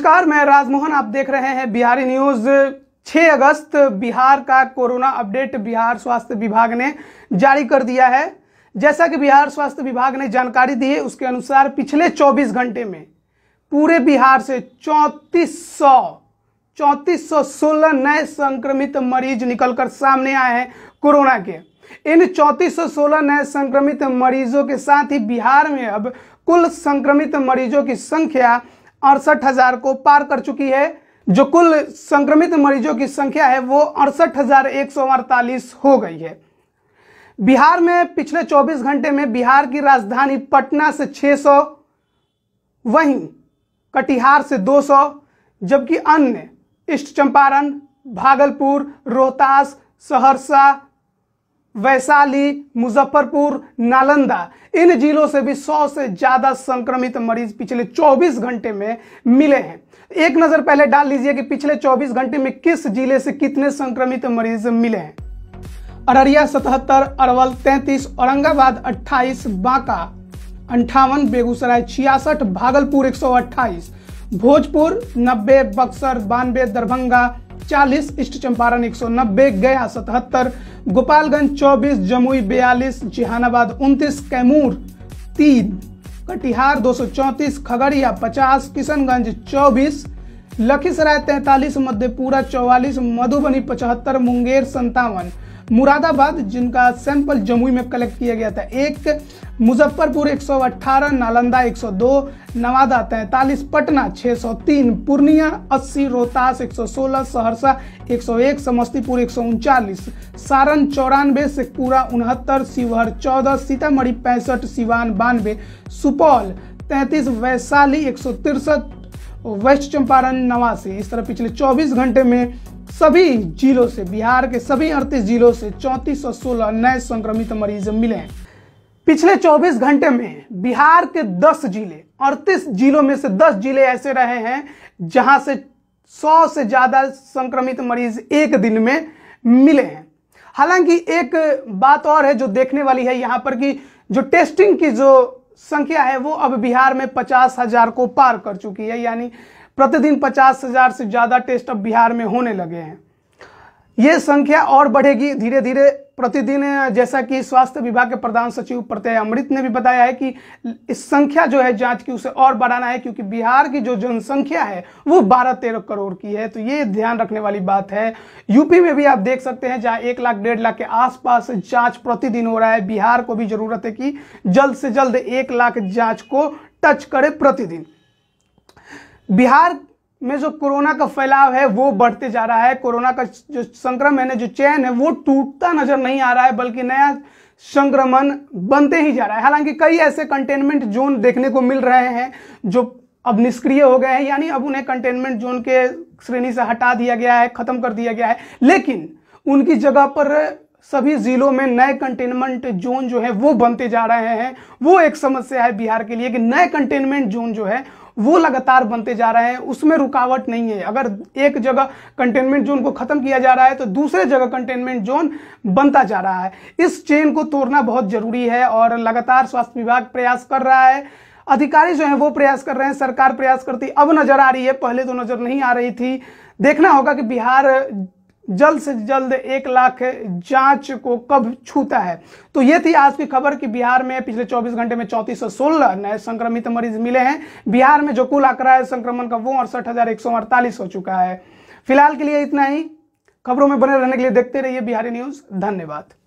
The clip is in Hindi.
नमस्कार मैं राजमोहन आप देख रहे हैं बिहारी न्यूज 6 अगस्त बिहार का कोरोना अपडेट बिहार स्वास्थ्य विभाग ने जारी कर दिया है जैसा कि बिहार स्वास्थ्य विभाग ने जानकारी दी है उसके अनुसार पिछले 24 घंटे में पूरे बिहार से चौंतीस सौ चौंतीस सौ सोलह नए संक्रमित मरीज निकलकर सामने आए हैं कोरोना के इन चौंतीस नए संक्रमित मरीजों के साथ ही बिहार में अब कुल संक्रमित मरीजों की संख्या अड़सठ हजार को पार कर चुकी है जो कुल संक्रमित मरीजों की संख्या है वो अड़सठ हजार एक सौ अड़तालीस हो गई है बिहार में पिछले 24 घंटे में बिहार की राजधानी पटना से 600 वहीं कटिहार से 200 जबकि अन्य ईस्ट चंपारण भागलपुर रोहतास सहरसा वैशाली मुजफ्फरपुर नालंदा इन जिलों से भी 100 से ज़्यादा संक्रमित मरीज पिछले 24 घंटे में मिले हैं एक नज़र पहले डाल लीजिए कि पिछले 24 घंटे में किस जिले से कितने संक्रमित मरीज मिले हैं अररिया सतहत्तर अरवल 33, औरंगाबाद 28, बांका अंठावन बेगूसराय छियासठ भागलपुर 128, भोजपुर 90, बक्सर बानवे दरभंगा चालीस ईस्ट चंपारण 190 गया 77 गोपालगंज 24 जमुई 42 जहानाबाद 29 कैमूर 3 कटिहार 234 खगड़िया 50 किशनगंज 24 लखीसराय 43 मधेपुरा 44 मधुबनी 75 मुंगेर संतावन मुरादाबाद जिनका सैंपल जमुई में कलेक्ट किया गया था एक मुजफ्फरपुर 118 नालंदा 102 नवादा तैंतालीस पटना 603 पूर्णिया 80 रोहतास 116 सहरसा 101 समस्तीपुर एक सारण चौरानवे शेखपुरा उनहत्तर शिवहर 14 सीतामढ़ी पैंसठ सिवान बानवे सुपौल 33 वैशाली एक वेस्ट चंपारण नवासी इस तरह पिछले 24 घंटे में सभी जिलों से बिहार के सभी अड़तीस जिलों से चौंतीस सौ सोलह नए संक्रमित मरीज मिले हैं पिछले 24 घंटे में बिहार के 10 जिले 38 जिलों में से 10 जिले ऐसे रहे हैं जहां से 100 से ज़्यादा संक्रमित मरीज एक दिन में मिले हैं हालांकि एक बात और है जो देखने वाली है यहाँ पर कि जो टेस्टिंग की जो संख्या है वो अब बिहार में पचास हजार को पार कर चुकी है यानी प्रतिदिन पचास हजार से ज़्यादा टेस्ट अब बिहार में होने लगे हैं ये संख्या और बढ़ेगी धीरे धीरे प्रतिदिन जैसा कि स्वास्थ्य विभाग के प्रधान सचिव प्रत्यय अमृत ने भी बताया है कि इस संख्या जो है जांच की उसे और बढ़ाना है क्योंकि बिहार की जो जनसंख्या है वो बारह तेरह करोड़ की है तो ये ध्यान रखने वाली बात है यूपी में भी आप देख सकते हैं जहां एक लाख डेढ़ लाख के आसपास जांच प्रतिदिन हो रहा है बिहार को भी जरूरत है कि जल्द से जल्द एक लाख जांच को टच करे प्रतिदिन बिहार में जो कोरोना का फैलाव है वो बढ़ते जा रहा है कोरोना का जो संक्रमण है जो चैन है वो टूटता नजर नहीं आ रहा है बल्कि नया संक्रमण बनते ही जा रहा है हालांकि कई ऐसे कंटेनमेंट जोन देखने को मिल रहे हैं जो अब निष्क्रिय हो गए हैं यानी अब उन्हें कंटेनमेंट जोन के श्रेणी से हटा दिया गया है खत्म कर दिया गया है लेकिन उनकी जगह पर सभी जिलों में नए कंटेनमेंट जोन जो है वो बनते जा रहे हैं वो एक समस्या है बिहार के लिए कि नए कंटेनमेंट जोन जो है वो लगातार बनते जा रहे हैं उसमें रुकावट नहीं है अगर एक जगह कंटेनमेंट जोन को खत्म किया जा रहा है तो दूसरे जगह कंटेनमेंट जोन बनता जा रहा है इस चेन को तोड़ना बहुत जरूरी है और लगातार स्वास्थ्य विभाग प्रयास कर रहा है अधिकारी जो है वो प्रयास कर रहे हैं सरकार प्रयास करती अब नजर आ रही है पहले तो नजर नहीं आ रही थी देखना होगा कि बिहार जल्द से जल्द एक लाख जांच को कब छूता है तो ये थी आज की खबर कि बिहार में पिछले 24 घंटे में चौंतीस नए संक्रमित मरीज मिले हैं बिहार में जो कुल आंकड़ा है संक्रमण का वो अड़सठ हो चुका है फिलहाल के लिए इतना ही खबरों में बने रहने के लिए देखते रहिए बिहारी न्यूज धन्यवाद